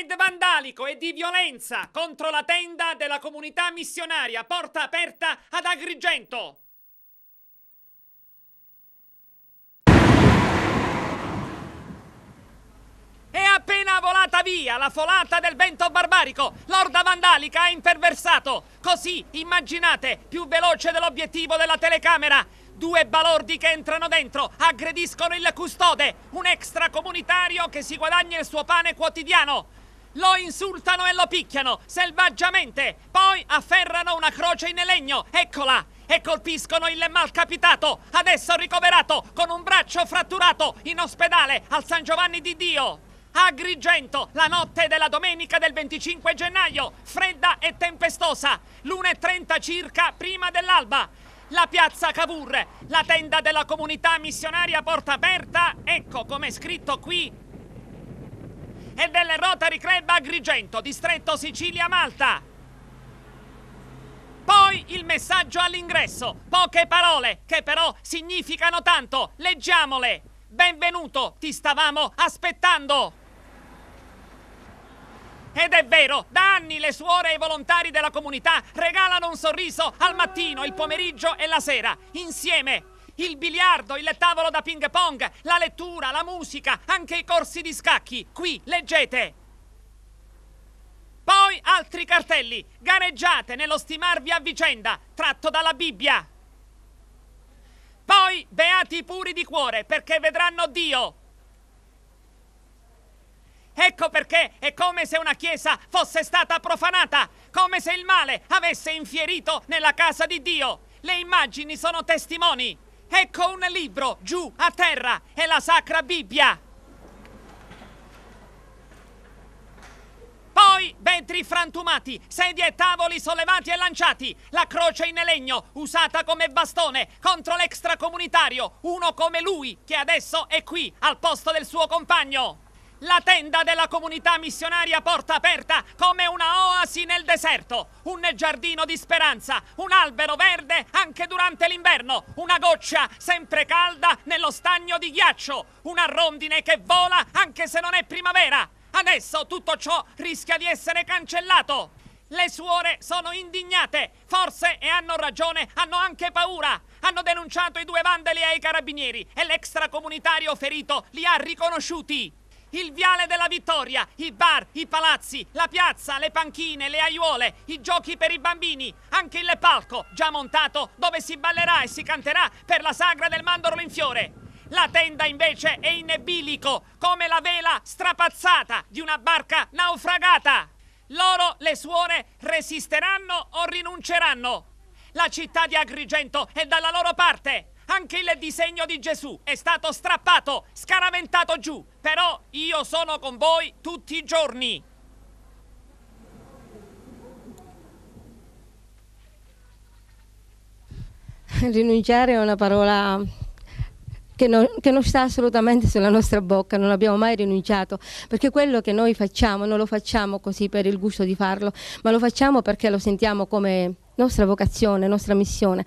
raid vandalico e di violenza contro la tenda della comunità missionaria Porta Aperta ad Agrigento. È appena volata via la folata del vento barbarico. L'orda vandalica ha imperversato. Così, immaginate, più veloce dell'obiettivo della telecamera. Due balordi che entrano dentro, aggrediscono il custode, un extracomunitario che si guadagna il suo pane quotidiano. Lo insultano e lo picchiano selvaggiamente. Poi afferrano una croce in legno, eccola, e colpiscono il malcapitato, adesso ricoverato con un braccio fratturato in ospedale al San Giovanni di Dio. Agrigento, la notte della domenica del 25 gennaio, fredda e tempestosa, l'1.30 circa prima dell'alba. La piazza Cavour, la tenda della comunità missionaria porta aperta, ecco come è scritto qui e del Rotary Club Agrigento, distretto Sicilia-Malta. Poi il messaggio all'ingresso, poche parole che però significano tanto, leggiamole. Benvenuto, ti stavamo aspettando. Ed è vero, da anni le suore e i volontari della comunità regalano un sorriso al mattino, il pomeriggio e la sera, insieme il biliardo, il tavolo da ping pong, la lettura, la musica, anche i corsi di scacchi. Qui, leggete! Poi altri cartelli. Gareggiate nello stimarvi a vicenda, tratto dalla Bibbia. Poi beati puri di cuore, perché vedranno Dio. Ecco perché è come se una chiesa fosse stata profanata, come se il male avesse infierito nella casa di Dio. Le immagini sono testimoni. Ecco un libro, giù, a terra! È la Sacra Bibbia! Poi ventri frantumati, sedie e tavoli sollevati e lanciati, la croce in legno, usata come bastone, contro l'extracomunitario, uno come lui, che adesso è qui, al posto del suo compagno! La tenda della comunità missionaria porta aperta come una oasi nel deserto, un giardino di speranza, un albero verde anche durante l'inverno, una goccia sempre calda nello stagno di ghiaccio, una rondine che vola anche se non è primavera. Adesso tutto ciò rischia di essere cancellato. Le suore sono indignate, forse, e hanno ragione, hanno anche paura. Hanno denunciato i due vandali ai carabinieri e l'extracomunitario ferito li ha riconosciuti il viale della vittoria, i bar, i palazzi, la piazza, le panchine, le aiuole, i giochi per i bambini, anche il palco già montato dove si ballerà e si canterà per la sagra del mandorlo in fiore. La tenda invece è in bilico, come la vela strapazzata di una barca naufragata. Loro, le suore, resisteranno o rinunceranno. La città di Agrigento è dalla loro parte. Anche il disegno di Gesù è stato strappato, scaramentato giù. Però io sono con voi tutti i giorni. Rinunciare è una parola che non, che non, sta assolutamente sulla nostra bocca, non abbiamo mai rinunciato, perché quello che noi facciamo non lo facciamo così per il gusto di farlo, ma lo facciamo perché lo sentiamo come nostra vocazione, nostra missione.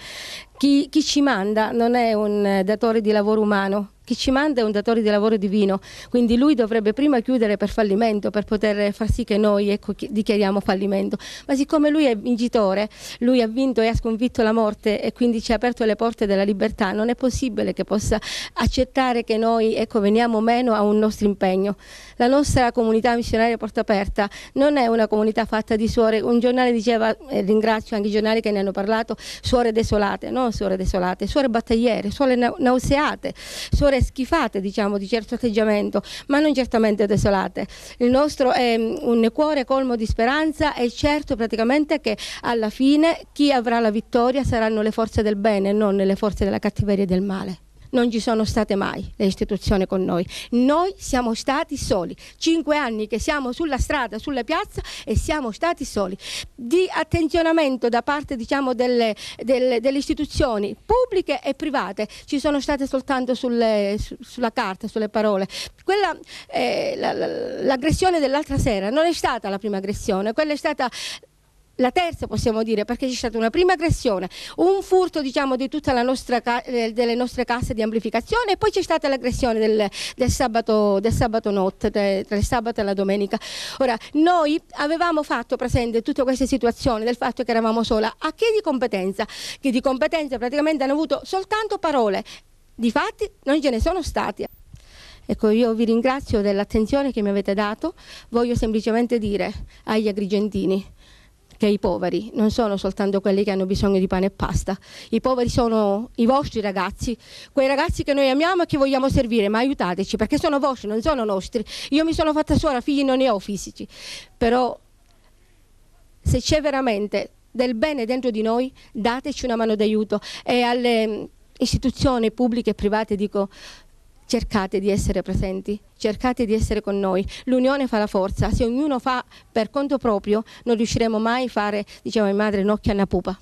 Chi, chi ci manda non è un eh, datore di lavoro umano, chi ci manda è un datore di lavoro divino, quindi lui dovrebbe prima chiudere per fallimento per poter far sì che noi ecco, dichiariamo fallimento. Ma siccome lui è vincitore, lui ha vinto e ha sconfitto la morte e quindi ci ha aperto le porte della libertà, non è possibile che possa accettare che noi ecco, veniamo meno a un nostro impegno. La nostra comunità missionaria Porta Aperta non è una comunità fatta di suore, un giornale diceva, e ringrazio anche i giornali che ne hanno parlato, suore desolate, non suore desolate, suore battagliere, suore nauseate, suore ore schifate diciamo, di certo atteggiamento, ma non certamente desolate. Il nostro è mm, un cuore colmo di speranza e certo praticamente che alla fine chi avrà la vittoria saranno le forze del bene, non le forze della cattiveria e del male non ci sono state mai le istituzioni con noi. Noi siamo stati soli. Cinque anni che siamo sulla strada, sulla piazza e siamo stati soli. Di attenzionamento da parte diciamo, delle, delle, delle, istituzioni pubbliche e private ci sono state soltanto sulle, su, sulla carta, sulle parole. l'aggressione eh, la, la, dell'altra sera non è stata la prima aggressione, quella è stata la terza possiamo dire, perché c'è stata una prima aggressione, un furto diciamo, di tutta la nostra, eh, delle nostre casse di amplificazione e poi c'è stata l'aggressione del, del, sabato, del sabato notte, tra il sabato e la domenica. Ora, noi avevamo fatto presente tutta questa situazione del fatto che eravamo sola, a chi di competenza? Che di competenza praticamente hanno avuto soltanto parole, di fatti non ce ne sono stati. Ecco, io vi ringrazio dell'attenzione che mi avete dato, voglio semplicemente dire agli agrigentini che i poveri non sono soltanto quelli che hanno bisogno di pane e pasta, i poveri sono i vostri ragazzi, quei ragazzi che noi amiamo e che vogliamo servire, ma aiutateci perché sono vostri, non sono nostri. Io mi sono fatta suora, figli non ne ho fisici, però se c'è veramente del bene dentro di noi, dateci una mano d'aiuto e alle mm, istituzioni pubbliche e private dico cercate di essere presenti, cercate di essere con noi. L'unione fa la forza, se ognuno fa per conto proprio non riusciremo mai a fare, diciamo in madre, nocchia alla pupa.